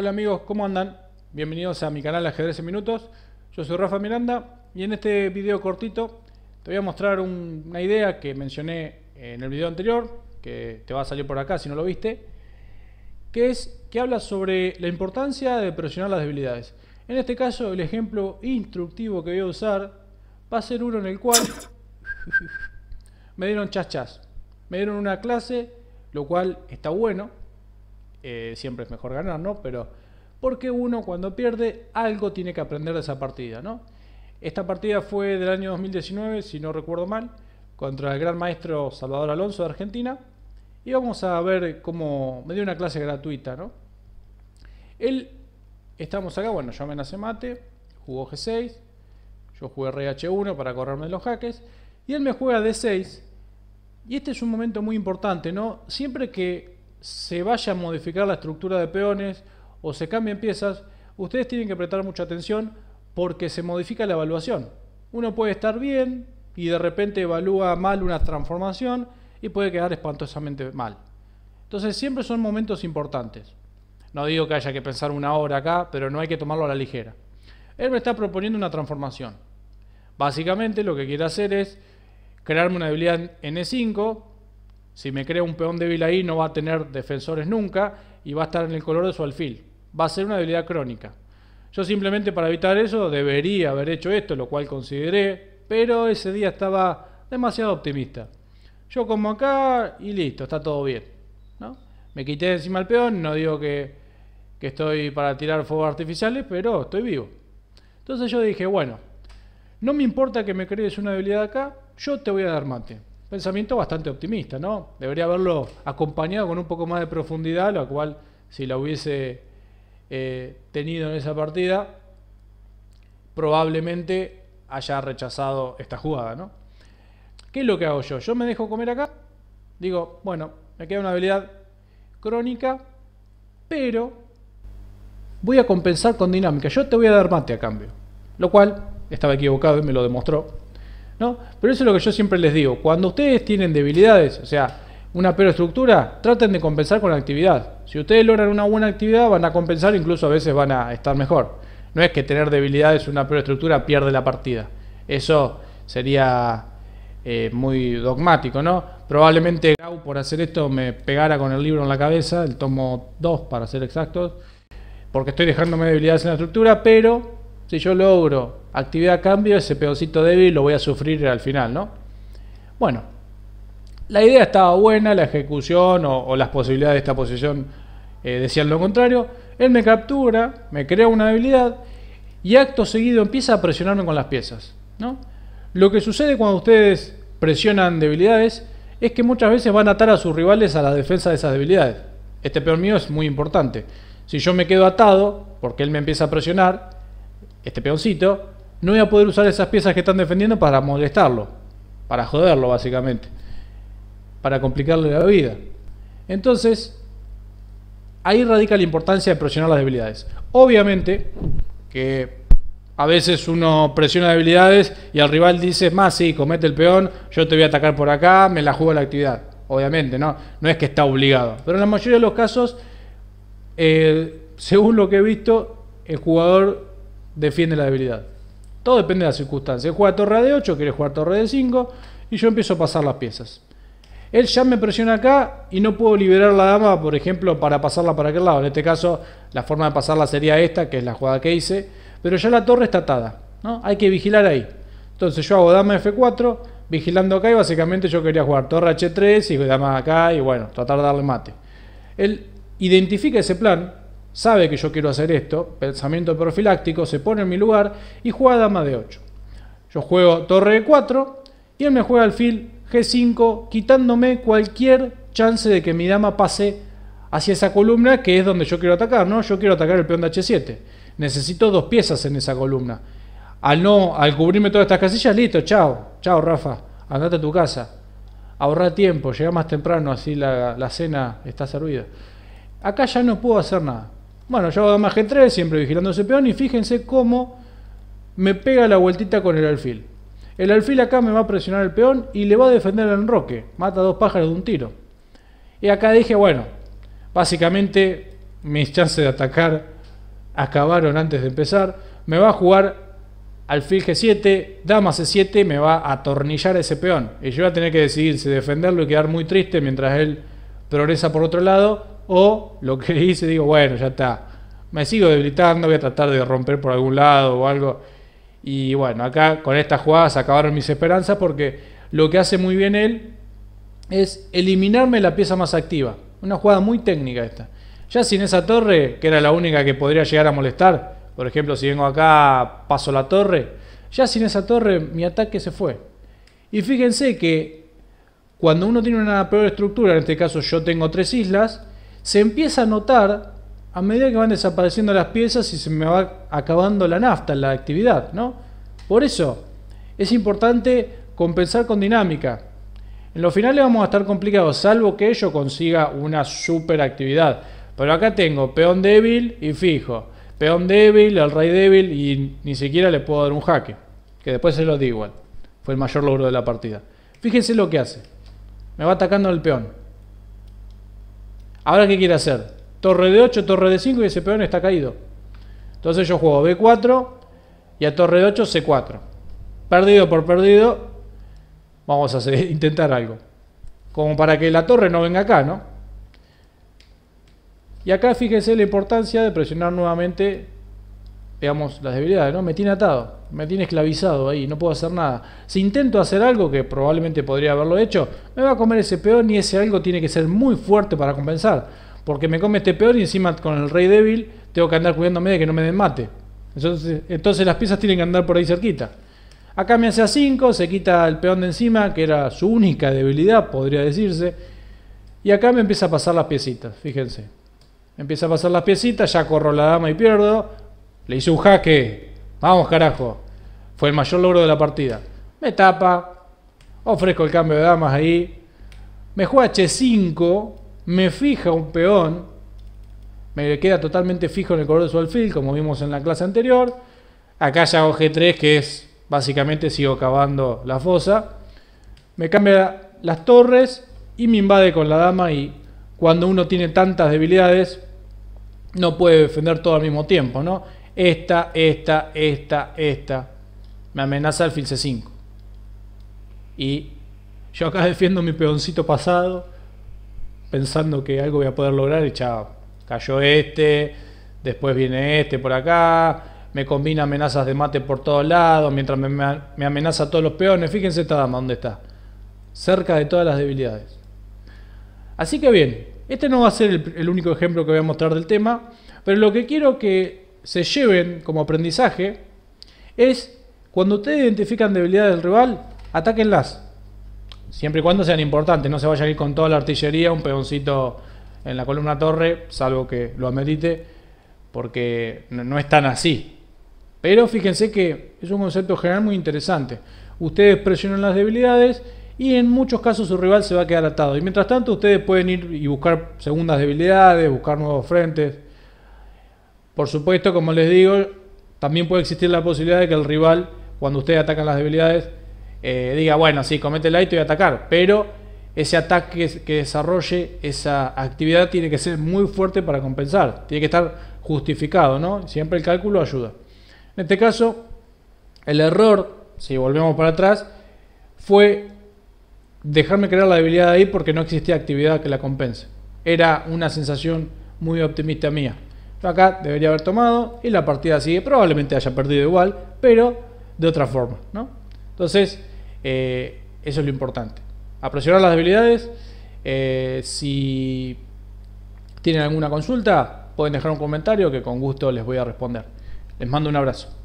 Hola amigos, ¿cómo andan? Bienvenidos a mi canal Ajedrez en Minutos. Yo soy Rafa Miranda y en este video cortito te voy a mostrar una idea que mencioné en el video anterior, que te va a salir por acá si no lo viste, que es que habla sobre la importancia de presionar las debilidades. En este caso, el ejemplo instructivo que voy a usar va a ser uno en el cual me dieron chachas Me dieron una clase, lo cual está bueno, eh, siempre es mejor ganar, ¿no? Pero porque uno cuando pierde algo tiene que aprender de esa partida, ¿no? Esta partida fue del año 2019, si no recuerdo mal, contra el gran maestro Salvador Alonso de Argentina. Y vamos a ver cómo me dio una clase gratuita, ¿no? Él, estamos acá, bueno, yo nace mate, jugó G6, yo jugué rh 1 para correrme los jaques, y él me juega D6. Y este es un momento muy importante, ¿no? Siempre que se vaya a modificar la estructura de peones o se cambien piezas, ustedes tienen que prestar mucha atención porque se modifica la evaluación. Uno puede estar bien y de repente evalúa mal una transformación y puede quedar espantosamente mal. Entonces siempre son momentos importantes. No digo que haya que pensar una hora acá, pero no hay que tomarlo a la ligera. Él me está proponiendo una transformación. Básicamente lo que quiere hacer es crearme una debilidad en E5 si me crea un peón débil ahí, no va a tener defensores nunca y va a estar en el color de su alfil. Va a ser una debilidad crónica. Yo simplemente para evitar eso debería haber hecho esto, lo cual consideré, pero ese día estaba demasiado optimista. Yo como acá y listo, está todo bien. ¿no? Me quité encima el peón, no digo que, que estoy para tirar fuegos artificiales, pero estoy vivo. Entonces yo dije, bueno, no me importa que me crees una debilidad acá, yo te voy a dar mate. Pensamiento bastante optimista, ¿no? Debería haberlo acompañado con un poco más de profundidad, lo cual, si la hubiese eh, tenido en esa partida, probablemente haya rechazado esta jugada, ¿no? ¿Qué es lo que hago yo? Yo me dejo comer acá, digo, bueno, me queda una habilidad crónica, pero voy a compensar con dinámica. Yo te voy a dar mate a cambio, lo cual estaba equivocado y me lo demostró ¿no? Pero eso es lo que yo siempre les digo. Cuando ustedes tienen debilidades, o sea, una peor estructura, traten de compensar con la actividad. Si ustedes logran una buena actividad, van a compensar, incluso a veces van a estar mejor. No es que tener debilidades, una peor estructura pierde la partida. Eso sería eh, muy dogmático, ¿no? Probablemente Gau por hacer esto me pegara con el libro en la cabeza, el tomo 2 para ser exactos, porque estoy dejándome debilidades en la estructura, pero si yo logro actividad cambio, ese peoncito débil lo voy a sufrir al final, ¿no? Bueno, la idea estaba buena, la ejecución o, las posibilidades de esta posición eh, decían lo contrario. Él me captura, me crea una debilidad y acto seguido empieza a presionarme con las piezas, ¿no? Lo que sucede cuando ustedes presionan debilidades es que muchas veces van a atar a sus rivales a la defensa de esas debilidades. Este peón mío es muy importante. Si yo me quedo atado, porque él me empieza a presionar, este peoncito, no voy a poder usar esas piezas que están defendiendo para molestarlo, para joderlo básicamente, para complicarle la vida. Entonces, ahí radica la importancia de presionar las debilidades. Obviamente que a veces uno presiona debilidades y al rival dice, más sí, comete el peón, yo te voy a atacar por acá, me la juego la actividad. Obviamente, ¿no? No es que está obligado. Pero en la mayoría de los casos, eh, según lo que he visto, el jugador defiende la debilidad. Todo depende de la circunstancia juega torre de 8, quiere jugar torre de 5 y yo empiezo a pasar las piezas. Él ya me presiona acá y no puedo liberar la dama, por ejemplo, para pasarla para aquel lado. En este caso, la forma de pasarla sería esta, que es la jugada que hice. Pero ya la torre está atada, ¿no? Hay que vigilar ahí. Entonces yo hago dama F4, vigilando acá y básicamente yo quería jugar torre H3 y dama acá y bueno, tratar de darle mate. Él identifica ese plan, sabe que yo quiero hacer esto, pensamiento profiláctico, se pone en mi lugar y juega dama de 8. Yo juego torre de 4 y él me juega alfil G5, quitándome cualquier chance de que mi dama pase hacia esa columna que es donde yo quiero atacar, ¿no? Yo quiero atacar el peón de H7. Necesito dos piezas en esa columna. Al no, al cubrirme todas estas casillas, listo, chao, chao Rafa, andate a tu casa. Ahorra tiempo, llega más temprano, así la, la cena está servida. Acá ya no puedo hacer nada. Bueno, yo hago dama G3, siempre vigilando ese peón y fíjense cómo me pega la vueltita con el alfil. El alfil acá me va a presionar el peón y le va a defender el enroque. Mata dos pájaros de un tiro. Y acá dije, bueno, básicamente mis chances de atacar acabaron antes de empezar. Me va a jugar alfil G7, dama C7, me va a atornillar ese peón. Y yo voy a tener que decidir si defenderlo y quedar muy triste mientras él progresa por otro lado o lo que hice, digo, bueno, ya está, me sigo debilitando, voy a tratar de romper por algún lado o algo. Y bueno, acá con estas jugadas acabaron mis esperanzas porque lo que hace muy bien él es eliminarme la pieza más activa. Una jugada muy técnica esta. Ya sin esa torre, que era la única que podría llegar a molestar, por ejemplo, si vengo acá, paso la torre, ya sin esa torre mi ataque se fue. Y fíjense que cuando uno tiene una peor estructura, en este caso yo tengo tres islas, se empieza a notar a medida que van desapareciendo las piezas y se me va acabando la nafta en la actividad, ¿no? Por eso es importante compensar con dinámica. En los finales vamos a estar complicados, salvo que ello consiga una super actividad. Pero acá tengo peón débil y fijo. Peón débil, el rey débil y ni siquiera le puedo dar un jaque. Que después se lo digo igual. Fue el mayor logro de la partida. Fíjense lo que hace. Me va atacando el peón. Ahora, ¿qué quiere hacer? Torre de 8, torre de 5 y ese peón está caído. Entonces yo juego B4 y a torre de 8 C4. Perdido por perdido, vamos a intentar algo. Como para que la torre no venga acá, ¿no? Y acá fíjense la importancia de presionar nuevamente veamos las debilidades, ¿no? Me tiene atado, me tiene esclavizado ahí, no puedo hacer nada. Si intento hacer algo, que probablemente podría haberlo hecho, me va a comer ese peón y ese algo tiene que ser muy fuerte para compensar. Porque me come este peón y encima con el rey débil tengo que andar cuidándome de que no me den mate. Entonces, entonces las piezas tienen que andar por ahí cerquita. Acá me hace a 5, se quita el peón de encima, que era su única debilidad, podría decirse. Y acá me empieza a pasar las piecitas, fíjense. empieza a pasar las piecitas, ya corro la dama y pierdo le hice un jaque. Vamos, carajo. Fue el mayor logro de la partida. Me tapa. Ofrezco el cambio de damas ahí. Me juega H5. Me fija un peón. Me queda totalmente fijo en el color de su alfil, como vimos en la clase anterior. Acá ya hago G3, que es básicamente sigo cavando la fosa. Me cambia las torres y me invade con la dama y cuando uno tiene tantas debilidades no puede defender todo al mismo tiempo, ¿no? esta, esta, esta, esta. Me amenaza alfil C5. Y yo acá defiendo mi peoncito pasado, pensando que algo voy a poder lograr y chao. Cayó este, después viene este por acá, me combina amenazas de mate por todos lados, mientras me, amenaza a todos los peones. Fíjense esta dama, ¿dónde está? Cerca de todas las debilidades. Así que bien, este no va a ser el único ejemplo que voy a mostrar del tema, pero lo que quiero que se lleven como aprendizaje es cuando ustedes identifican debilidades del rival, atáquenlas. Siempre y cuando sean importantes, no se vaya a ir con toda la artillería, un peoncito en la columna torre, salvo que lo amerite, porque no, no es tan así. Pero fíjense que es un concepto general muy interesante. Ustedes presionan las debilidades y en muchos casos su rival se va a quedar atado. Y mientras tanto ustedes pueden ir y buscar segundas debilidades, buscar nuevos frentes. Por supuesto, como les digo, también puede existir la posibilidad de que el rival, cuando ustedes atacan las debilidades, eh, diga, bueno, sí, comete el y a atacar, pero ese ataque que desarrolle, esa actividad tiene que ser muy fuerte para compensar, tiene que estar justificado, ¿no? Siempre el cálculo ayuda. En este caso, el error, si volvemos para atrás, fue dejarme crear la debilidad ahí porque no existía actividad que la compense. Era una sensación muy optimista mía acá debería haber tomado y la partida sigue. Probablemente haya perdido igual, pero de otra forma. Entonces, eh, eso es lo importante. Apresurar las debilidades. Eh, si tienen alguna consulta, pueden dejar un comentario que con gusto les voy a responder. Les mando un abrazo.